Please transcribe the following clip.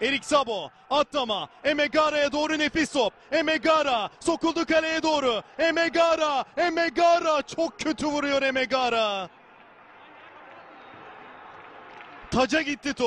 Erik Sabo atlama, ama Emegara'ya doğru nefis top. Emegara sokuldu kaleye doğru. Emegara, Emegara çok kötü vuruyor Emegara. Taca gitti top.